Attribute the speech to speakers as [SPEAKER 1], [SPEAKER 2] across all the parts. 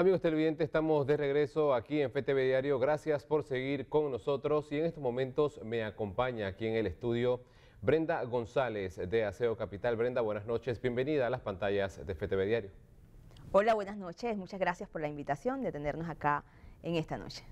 [SPEAKER 1] Amigos televidentes, estamos de regreso aquí en FTV Diario. Gracias por seguir con nosotros y en estos momentos me acompaña aquí en el estudio Brenda González de Aseo Capital. Brenda, buenas noches, bienvenida a las pantallas de FTV Diario.
[SPEAKER 2] Hola, buenas noches, muchas gracias por la invitación de tenernos acá en esta noche.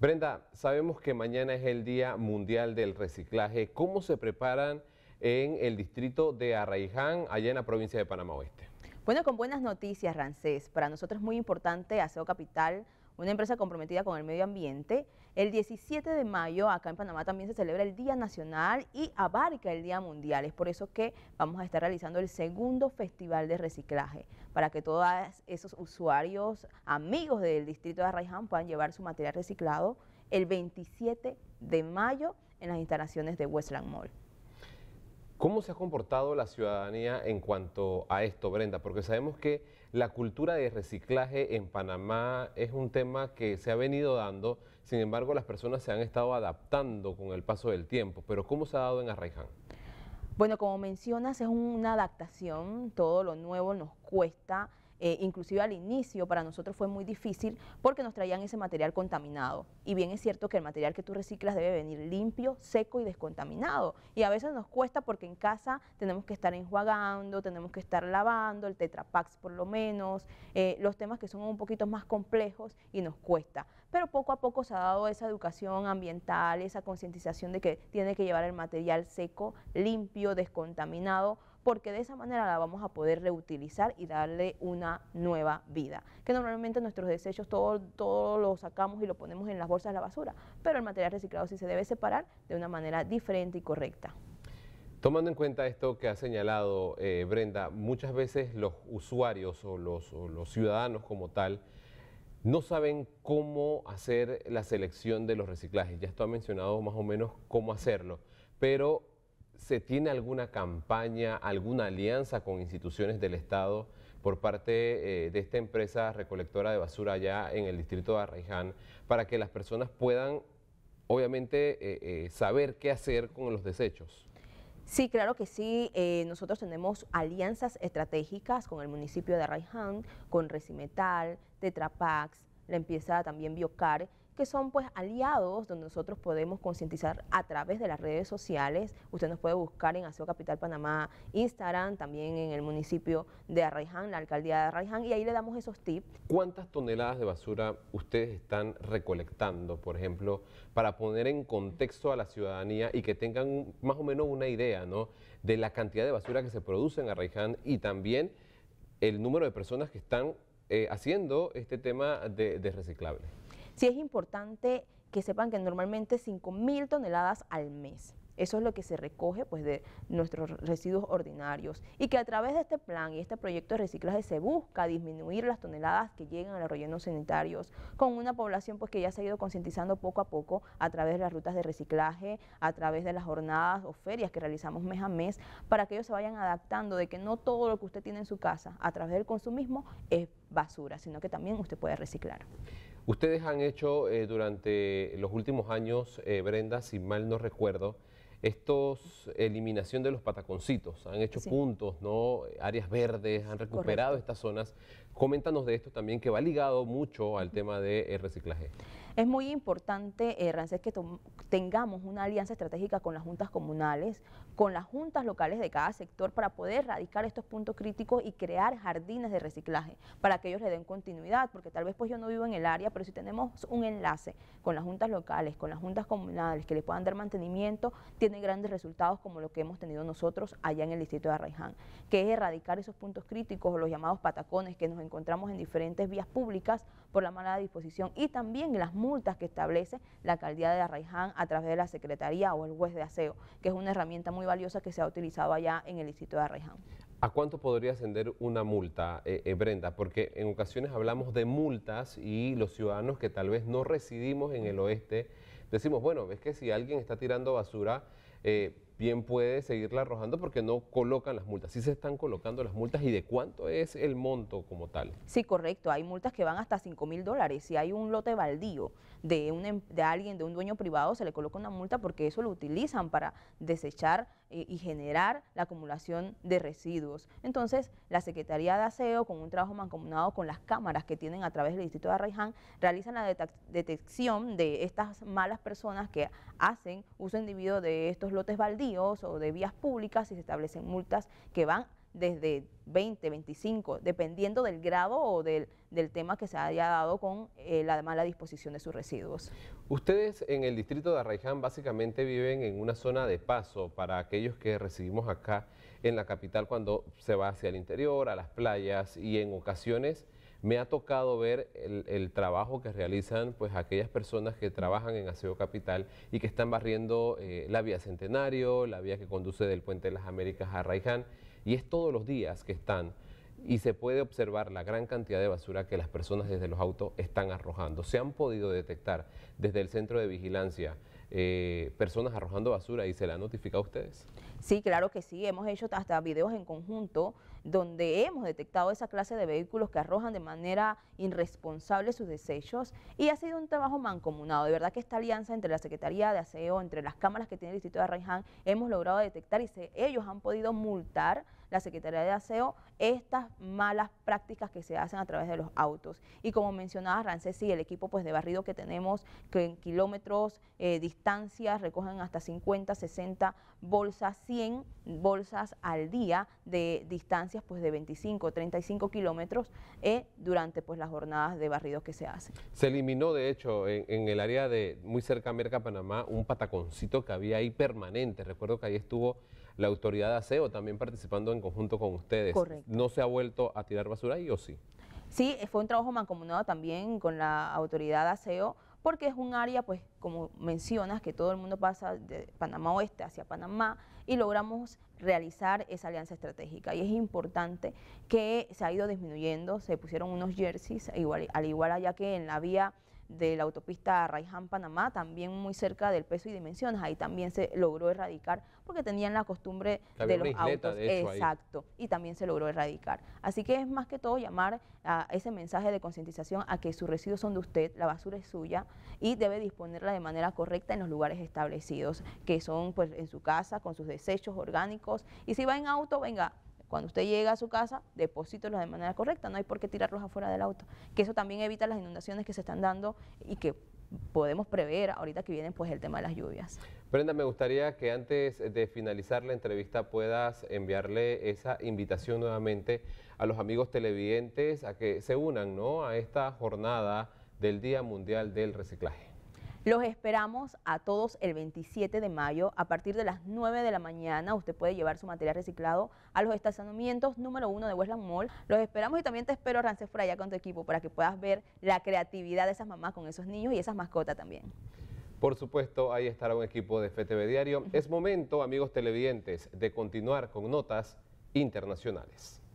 [SPEAKER 1] Brenda, sabemos que mañana es el Día Mundial del Reciclaje. ¿Cómo se preparan en el distrito de Arraiján, allá en la provincia de Panamá Oeste?
[SPEAKER 2] Bueno, con buenas noticias, Rancés. Para nosotros es muy importante Aseo Capital, una empresa comprometida con el medio ambiente. El 17 de mayo, acá en Panamá, también se celebra el Día Nacional y abarca el Día Mundial. Es por eso que vamos a estar realizando el segundo festival de reciclaje, para que todos esos usuarios, amigos del distrito de Arraiján, puedan llevar su material reciclado el 27 de mayo en las instalaciones de Westland Mall.
[SPEAKER 1] ¿Cómo se ha comportado la ciudadanía en cuanto a esto, Brenda? Porque sabemos que la cultura de reciclaje en Panamá es un tema que se ha venido dando, sin embargo las personas se han estado adaptando con el paso del tiempo, pero ¿cómo se ha dado en Arraiján?
[SPEAKER 2] Bueno, como mencionas, es una adaptación, todo lo nuevo nos cuesta, eh, inclusive al inicio para nosotros fue muy difícil porque nos traían ese material contaminado. Y bien es cierto que el material que tú reciclas debe venir limpio, seco y descontaminado. Y a veces nos cuesta porque en casa tenemos que estar enjuagando, tenemos que estar lavando, el tetrapax por lo menos, eh, los temas que son un poquito más complejos y nos cuesta. Pero poco a poco se ha dado esa educación ambiental, esa concientización de que tiene que llevar el material seco, limpio, descontaminado, porque de esa manera la vamos a poder reutilizar y darle una nueva vida. Que normalmente nuestros desechos todo, los lo sacamos y lo ponemos en las bolsas de la basura, pero el material reciclado sí se debe separar de una manera diferente y correcta.
[SPEAKER 1] Tomando en cuenta esto que ha señalado eh, Brenda, muchas veces los usuarios o los, los ciudadanos como tal, no saben cómo hacer la selección de los reciclajes. Ya esto ha mencionado más o menos cómo hacerlo, pero ¿Se tiene alguna campaña, alguna alianza con instituciones del Estado por parte eh, de esta empresa recolectora de basura allá en el distrito de Arraiján para que las personas puedan, obviamente, eh, eh, saber qué hacer con los desechos?
[SPEAKER 2] Sí, claro que sí. nosotros tenemos alianzas estratégicas con el municipio de Arraiján, con Recimetal, Tetrapax, la empresa también Biocar, que son pues aliados donde nosotros podemos concientizar a través de las redes sociales. Usted nos puede buscar en Aseo Capital Panamá, Instagram, también en el municipio de Arraiján, la alcaldía de Arraiján, y ahí le damos esos tips. ¿Cuántas
[SPEAKER 1] toneladas de basura ustedes están recolectando, por ejemplo, para poner en contexto a la ciudadanía y que tengan más o menos una idea de la cantidad de basura que se produce en Arraiján y también el número de personas que están eh, haciendo este tema de, de reciclable?
[SPEAKER 2] Sí es importante que sepan que normalmente mil toneladas al mes. Eso es lo que se recoge pues, de nuestros residuos ordinarios y que a través de este plan y este proyecto de reciclaje se busca disminuir las toneladas que llegan a los rellenos sanitarios con una población pues, que ya se ha ido concientizando poco a poco a través de las rutas de reciclaje, a través de las jornadas o ferias que realizamos mes a mes para que ellos se vayan adaptando de que no todo lo que usted tiene en su casa a través del consumismo es basura, sino que también usted puede reciclar.
[SPEAKER 1] Ustedes han hecho eh, durante los últimos años, eh, Brenda, si mal no recuerdo, estos eliminación de los pataconcitos, han hecho puntos, ¿no? áreas verdes, han recuperado estas zonas Coméntanos de esto también que va ligado mucho al tema del eh, reciclaje.
[SPEAKER 2] Es muy importante, eh, Rancés, que tengamos una alianza estratégica con las juntas comunales, con las juntas locales de cada sector para poder erradicar estos puntos críticos y crear jardines de reciclaje para que ellos le den continuidad, porque tal vez pues yo no vivo en el área, pero si tenemos un enlace con las juntas locales, con las juntas comunales que le puedan dar mantenimiento, tiene grandes resultados como lo que hemos tenido nosotros allá en el distrito de Arraiján, que es erradicar esos puntos críticos o los llamados patacones que nos encontramos en diferentes vías públicas por la mala disposición y también las multas que establece la alcaldía de Arraiján a través de la secretaría o el juez de aseo, que es una herramienta muy valiosa que se ha utilizado allá en el distrito de Arraiján.
[SPEAKER 1] ¿A cuánto podría ascender una multa, eh, eh, Brenda? Porque en ocasiones hablamos de multas y los ciudadanos que tal vez no residimos en el oeste, decimos, bueno, ves que si alguien está tirando basura eh, bien puede seguirla arrojando porque no colocan las multas. Sí se están colocando las multas y de cuánto es el monto como tal.
[SPEAKER 2] Sí, correcto. Hay multas que van hasta 5 mil dólares. Si hay un lote baldío de, un, em, de alguien, de un dueño privado, se le coloca una multa porque eso lo utilizan para desechar eh, y generar la acumulación de residuos. Entonces, la Secretaría de Aseo, con un trabajo mancomunado con las cámaras que tienen a través del Distrito de Arraiján, realizan la detección de estas malas personas que hacen uso individuo de estos lotes baldíos o de vías públicas y se establecen multas que van desde 20, 25, dependiendo del grado o del, tema que se haya dado con eh, la mala disposición de sus residuos.
[SPEAKER 1] Ustedes en el distrito de Arraiján básicamente viven en una zona de paso para aquellos que recibimos acá en la capital cuando se va hacia el interior, a las playas y en ocasiones me ha tocado ver el, trabajo que realizan pues aquellas personas que trabajan en Aseo Capital y que están barriendo eh, la vía Centenario, la vía que conduce del Puente de las Américas a Raiján, y es todos los días que están y se puede observar la gran cantidad de basura que las personas desde los autos están arrojando. Se han podido detectar desde el centro de vigilancia eh, personas arrojando basura y se la han notificado a ustedes?
[SPEAKER 2] Sí, claro que sí. Hemos hecho hasta videos en conjunto donde hemos detectado esa clase de vehículos que arrojan de manera irresponsable sus desechos y ha sido un trabajo mancomunado. De verdad que esta alianza entre la Secretaría de Aseo, entre las cámaras que tiene el Distrito de Arraiján, hemos logrado detectar y se, ellos han podido multar la Secretaría de Aseo estas malas prácticas que se hacen a través de los autos. Y como mencionaba Rancés, y el equipo pues, de barrido que tenemos, que en kilómetros, eh, distancias, recogen hasta 50, 60 bolsas, 100 bolsas al día de distancias pues, de 25, 35 kilómetros eh, durante pues, las jornadas de barrido que se hacen.
[SPEAKER 1] Se eliminó, de hecho, en, el área de muy cerca de Merca, Panamá, un pataconcito que había ahí permanente. Recuerdo que ahí estuvo la autoridad de aseo también participando en conjunto con ustedes. ¿No se ha vuelto a tirar basura ahí o sí?
[SPEAKER 2] Sí, eh, fue un trabajo mancomunado también con la autoridad de aseo porque es un área, pues, como mencionas, que todo el mundo pasa de Panamá Oeste hacia Panamá y logramos realizar esa alianza estratégica. Y es importante que se ha ido disminuyendo, se pusieron unos jerseys, igual, al igual allá que en la vía de la autopista Raiján-Panamá, también muy cerca del peso y dimensiones. Ahí también se logró erradicar porque tenían la costumbre de los autos. exacto. Y también se logró erradicar. Así que es más que todo llamar a ese mensaje de concientización a que sus residuos son de usted, la basura es suya y debe disponerla de manera correcta en los lugares establecidos, que son pues en su casa, con sus desechos orgánicos. Y si va en auto, venga, cuando usted llega a su casa, deposítelos de manera correcta, no hay por qué tirarlos afuera del auto. Que eso también evita las inundaciones que se están dando y que podemos prever ahorita que vienen pues el tema de las lluvias.
[SPEAKER 1] Brenda, me gustaría que antes de finalizar la entrevista puedas enviarle esa invitación nuevamente a los amigos televidentes a que se unan ¿no? a esta jornada del Día Mundial del Reciclaje.
[SPEAKER 2] Los esperamos a todos el 27 de mayo a partir de las 9 de la mañana. Usted puede llevar su material reciclado a los estacionamientos número 1 de Westland Mall. Los esperamos y también te espero, Rance, por allá con tu equipo para que puedas ver la creatividad de esas mamás con esos niños y esas mascotas también.
[SPEAKER 1] Por supuesto, ahí estará un equipo de FTV Diario. Es momento, amigos televidentes, de continuar con notas internacionales.